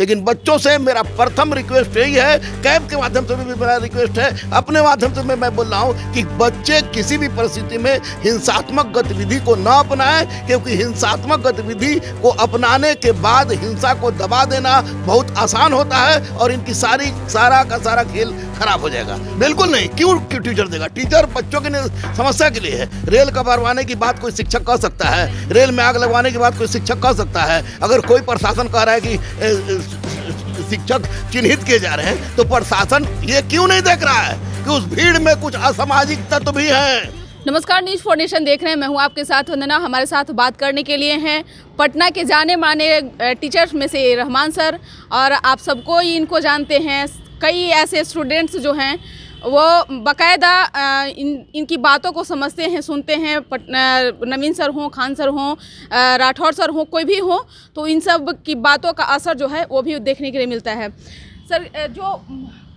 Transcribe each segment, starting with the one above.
लेकिन बच्चों से मेरा प्रथम रिक्वेस्ट यही है कैब के माध्यम से भी मेरा रिक्वेस्ट है अपने माध्यम से मैं बोल रहा हूँ कि बच्चे किसी भी परिस्थिति में हिंसात्मक गतिविधि को न अपनाएं क्योंकि हिंसात्मक गतिविधि को अपनाने के बाद हिंसा को दबा देना बहुत आसान होता है और इनकी सारी सारा का सारा खेल खराब हो जाएगा बिल्कुल नहीं क्यों क्यों टीचर देगा टीचर बच्चों लिए समस्या के लिए है रेल का भरवाने की बात कोई शिक्षक कह सकता है रेल में आग लगवाने की बात कोई शिक्षक कह सकता है अगर कोई प्रशासन कह रहा है कि शिक्षक चिन्हित किए जा रहे हैं तो प्रशासन ये क्यों नहीं देख रहा है कि उस भीड़ में कुछ असामाजिक तत्व भी है नमस्कार न्यूज फोर नेशन देख रहे हैं मैं हूं आपके साथ वंदना हमारे साथ बात करने के लिए हैं पटना के जाने माने टीचर्स में से रहमान सर और आप सबको इनको जानते हैं कई ऐसे स्टूडेंट्स जो हैं वो बकायदा इन इनकी बातों को समझते हैं सुनते हैं नवीन सर हों खान सर हों राठौर सर हों कोई भी हो तो इन सब की बातों का असर जो है वो भी देखने के लिए मिलता है सर जो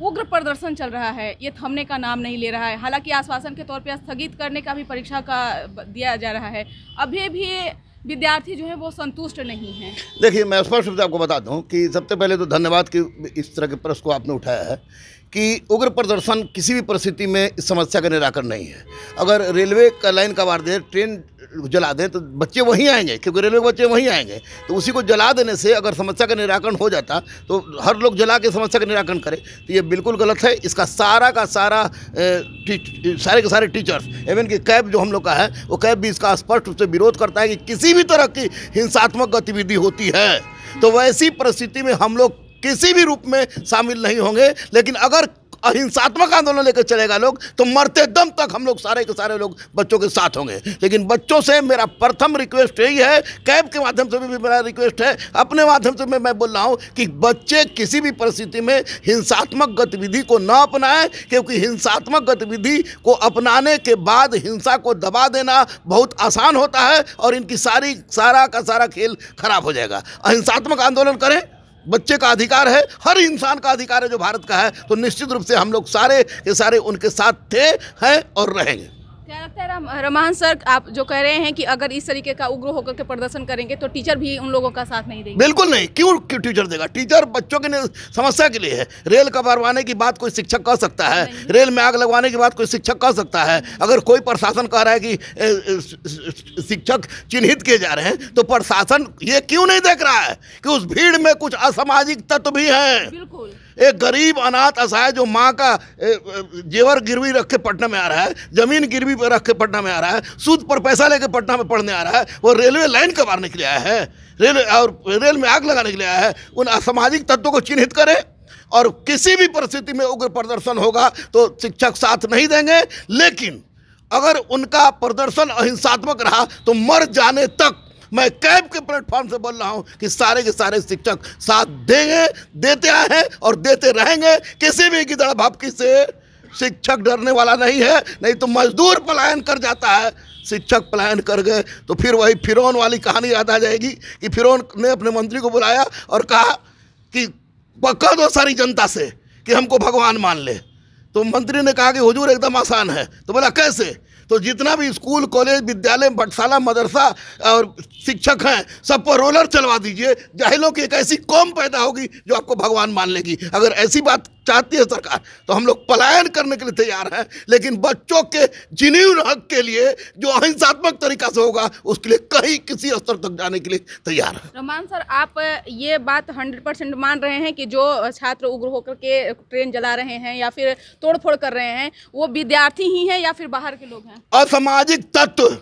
उग्र प्रदर्शन चल रहा है ये थमने का नाम नहीं ले रहा है हालांकि आश्वासन के तौर पर स्थगित करने का भी परीक्षा का दिया जा रहा है अभी भी विद्यार्थी जो है वो संतुष्ट नहीं है देखिए मैं स्पष्ट रूप से आपको बता दूँ कि सबसे पहले तो धन्यवाद कि इस तरह के प्रश्न को आपने उठाया है कि उग्र प्रदर्शन किसी भी परिस्थिति में इस समस्या का निराकरण नहीं है अगर रेलवे का लाइन का वार दे ट्रेन जला दें तो बच्चे वहीं आएंगे क्योंकि रेलवे के बच्चे वहीं आएंगे तो उसी को जला देने से अगर समस्या का निराकरण हो जाता तो हर लोग जला के समस्या का निराकरण करें तो ये बिल्कुल गलत है इसका सारा का सारा सारे के सारे टीचर्स इवन कि कैब जो हम लोग का है वो कैब भी इसका स्पष्ट रूप से विरोध करता है कि किसी भी तरह की हिंसात्मक गतिविधि होती है तो वैसी परिस्थिति में हम लोग किसी भी रूप में शामिल नहीं होंगे लेकिन अगर अहिंसात्मक आंदोलन लेकर चलेगा लोग तो मरते दम तक हम लोग सारे के सारे लोग बच्चों के साथ होंगे लेकिन बच्चों से मेरा प्रथम रिक्वेस्ट यही है कैब के माध्यम से भी, भी मेरा रिक्वेस्ट है अपने माध्यम से भी मैं बोल रहा हूँ कि बच्चे किसी भी परिस्थिति में हिंसात्मक गतिविधि को न अपनाएं क्योंकि हिंसात्मक गतिविधि को अपनाने के बाद हिंसा को दबा देना बहुत आसान होता है और इनकी सारी सारा का सारा खेल खराब हो जाएगा अहिंसात्मक आंदोलन करें बच्चे का अधिकार है हर इंसान का अधिकार है जो भारत का है तो निश्चित रूप से हम लोग सारे के सारे उनके साथ थे हैं और रहेंगे क्या लगता है रमान सर आप जो कह रहे हैं कि अगर इस तरीके का उग्र होकर के प्रदर्शन करेंगे तो टीचर भी उन लोगों का साथ नहीं देंगे बिल्कुल नहीं क्यों टीचर देगा टीचर बच्चों के समस्या के लिए है रेल का भरवाने की बात कोई शिक्षक कह सकता है रेल में आग लगवाने की बात कोई शिक्षक कह सकता है अगर कोई प्रशासन कह रहा है कि शिक्षक चिन्हित किए जा रहे हैं तो प्रशासन ये क्यों नहीं देख रहा है कि उस भीड़ में कुछ असामाजिक तत्व भी है बिल्कुल एक गरीब अनाथ असहाय जो माँ का जेवर गिरवी रख के पटना में आ रहा है जमीन गिरवी पर रख के पटना में आ रहा है सूद पर पैसा लेके पटना में पढ़ने आ रहा है वो रेलवे लाइन कब आने के लिए आया है रेल और रेल में आग लगाने के लिए आया है उन असामाजिक तत्वों को चिन्हित करें और किसी भी परिस्थिति में उग्र प्रदर्शन होगा तो शिक्षक साथ नहीं देंगे लेकिन अगर उनका प्रदर्शन अहिंसात्मक रहा तो मर जाने तक मैं कैब के प्लेटफॉर्म से बोल रहा हूँ कि सारे के सारे शिक्षक साथ देंगे देते आए हैं और देते रहेंगे किसी भी की तरह भापकी से शिक्षक डरने वाला नहीं है नहीं तो मजदूर पलायन कर जाता है शिक्षक पलायन कर गए तो फिर वही फिरौन वाली कहानी याद आ जाएगी कि फिरौन ने अपने मंत्री को बुलाया और कहा कि कह दो सारी जनता से कि हमको भगवान मान ले तो मंत्री ने कहा कि हुजूर एकदम आसान है तो बोला कैसे तो जितना भी स्कूल कॉलेज विद्यालय बटशाला मदरसा और शिक्षक हैं सब पर रोलर चलवा दीजिए जाहिलों की एक ऐसी कौम पैदा होगी जो आपको भगवान मान लेगी अगर ऐसी बात चाहती है सरकार तो हम लोग पलायन करने के लिए तैयार हैं लेकिन बच्चों के जिनीवन हक के लिए जो अहिंसात्मक तरीका से होगा उसके लिए कहीं किसी स्तर तक जाने के लिए तैयार है रमान सर आप ये बात हंड्रेड परसेंट मान रहे हैं कि जो छात्र उग्र होकर के ट्रेन जला रहे हैं या फिर तोड़फोड़ कर रहे हैं वो विद्यार्थी ही हैं या फिर बाहर के लोग हैं असामाजिक तत्व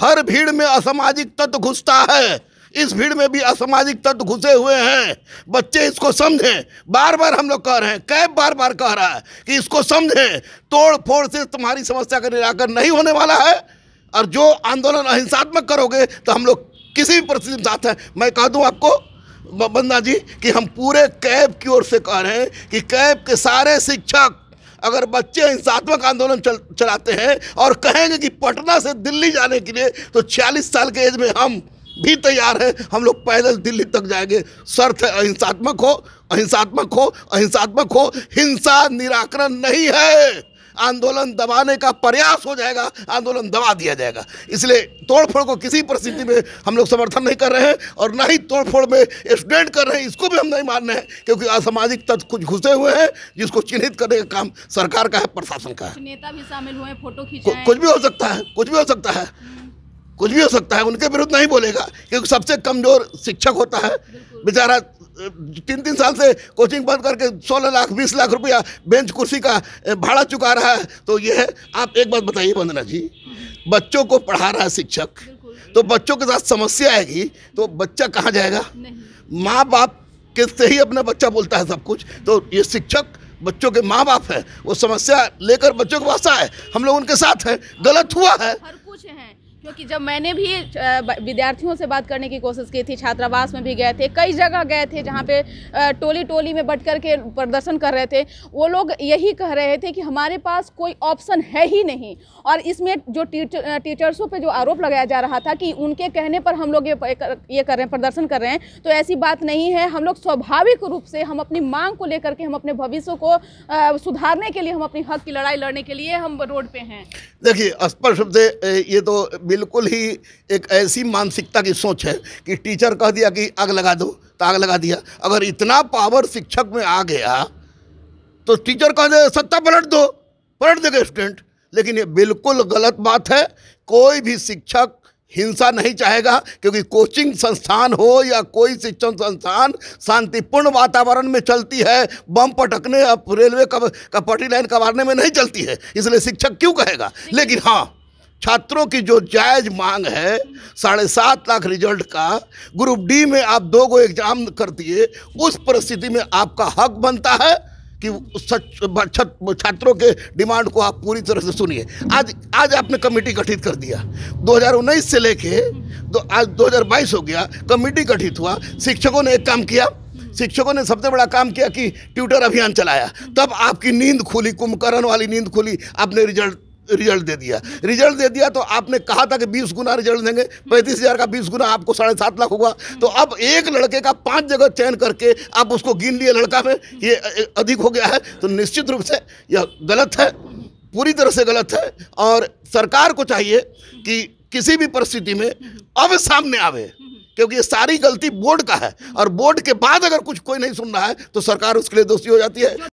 हर भीड़ में असामाजिक तत्व घुसता है इस भीड़ में भी असामाजिक तत्व घुसे हुए हैं बच्चे इसको समझें बार बार हम लोग कह रहे हैं कैब बार बार कह रहा है कि इसको समझें तोड़ फोड़ से तुम्हारी समस्या का निराकरण नहीं होने वाला है और जो आंदोलन अहिंसात्मक करोगे तो हम लोग किसी भी परिस्थिति में साथ हैं मैं कह दूँ आपको बंदा जी कि हम पूरे कैब की ओर से कह रहे हैं कि कैब के सारे शिक्षक अगर बच्चे हिंसात्मक आंदोलन चल, चलाते हैं और कहेंगे कि पटना से दिल्ली जाने के लिए तो 46 साल के एज में हम भी तैयार है हम लोग पैदल दिल्ली तक जाएंगे शर्त है अहिंसात्मक हो अहिंसात्मक हो अहिंसात्मक हो हिंसा निराकरण नहीं है आंदोलन दबाने का प्रयास हो जाएगा आंदोलन दबा दिया जाएगा इसलिए तोड़फोड़ को किसी परिस्थिति में हम लोग समर्थन नहीं कर रहे हैं और ना ही तोड़फोड़ में स्टैंड कर रहे हैं इसको भी हम नहीं मान रहे हैं क्योंकि असामाजिक तत्व कुछ घुसे हुए हैं जिसको चिन्हित करने का काम सरकार का है प्रशासन का है नेता भी शामिल हुए फोटो कुछ भी हो सकता है कुछ भी हो सकता है कुछ भी हो सकता है उनके विरुद्ध नहीं बोलेगा क्योंकि सबसे कमजोर शिक्षक होता है बेचारा तीन तीन साल से कोचिंग बंद करके 16 लाख 20 लाख रुपया बेंच कुर्सी का भाड़ा चुका रहा है तो यह है आप एक बात बताइए वंदना जी बच्चों को पढ़ा रहा है शिक्षक तो बच्चों के साथ समस्या आएगी तो बच्चा कहाँ जाएगा माँ बाप के से ही अपना बच्चा बोलता है सब कुछ तो ये शिक्षक बच्चों के माँ बाप है वो समस्या लेकर बच्चों के पास आए हम लोग उनके साथ हैं गलत हुआ है हर कुछ है क्योंकि जब मैंने भी विद्यार्थियों से बात करने की कोशिश की थी छात्रावास में भी गए थे कई जगह गए थे जहाँ पे टोली टोली में बट करके प्रदर्शन कर रहे थे वो लोग यही कह रहे थे कि हमारे पास कोई ऑप्शन है ही नहीं और इसमें जो टीचर टीचर्सों पर जो आरोप लगाया जा रहा था कि उनके कहने पर हम लोग ये ये कर रहे हैं प्रदर्शन कर रहे हैं तो ऐसी बात नहीं है हम लोग स्वाभाविक रूप से हम अपनी मांग को लेकर के हम अपने भविष्य को सुधारने के लिए हम अपनी हक की लड़ाई लड़ने के लिए हम रोड पे हैं देखिए स्पष्ट ये तो बिल्कुल ही एक ऐसी मानसिकता की सोच है कि टीचर कह दिया कि आग लगा दो तो आग लगा दिया अगर इतना पावर शिक्षक में आ गया तो टीचर कह दे सत्ता पलट दो पलट देगा स्टूडेंट लेकिन ये बिल्कुल गलत बात है कोई भी शिक्षक हिंसा नहीं चाहेगा क्योंकि कोचिंग संस्थान हो या कोई शिक्षण संस्थान शांतिपूर्ण वातावरण में चलती है बम पटकने रेलवे का, का पटरी लाइन कवारने में नहीं चलती है इसलिए शिक्षक क्यों कहेगा लेकिन हाँ छात्रों की जो जायज मांग है साढ़े सात लाख रिजल्ट का ग्रुप डी में आप दो गो एग्जाम कर दिए उस परिस्थिति में आपका हक बनता है कि छात्रों के डिमांड को आप पूरी तरह से सुनिए आज आज आपने कमेटी गठित कर दिया 2019 से लेके तो आज 2022 हो गया कमेटी गठित हुआ शिक्षकों ने एक काम किया शिक्षकों ने सबसे बड़ा काम किया कि ट्यूटर अभियान चलाया तब आपकी नींद खुली कुंभकर्ण वाली नींद खुली आपने रिजल्ट रिजल्ट दे दिया रिजल्ट दे दिया तो आपने कहा था कि बीस गुना रिजल्ट देंगे पैंतीस हज़ार का बीस गुना आपको साढ़े सात लाख होगा तो अब एक लड़के का पांच जगह चयन करके आप उसको गिन लिए लड़का में ये अधिक हो गया है तो निश्चित रूप से यह गलत है पूरी तरह से गलत है और सरकार को चाहिए कि किसी भी परिस्थिति में अब सामने आवे क्योंकि ये सारी गलती बोर्ड का है और बोर्ड के बाद अगर कुछ कोई नहीं सुन रहा है तो सरकार उसके लिए दोषी हो जाती है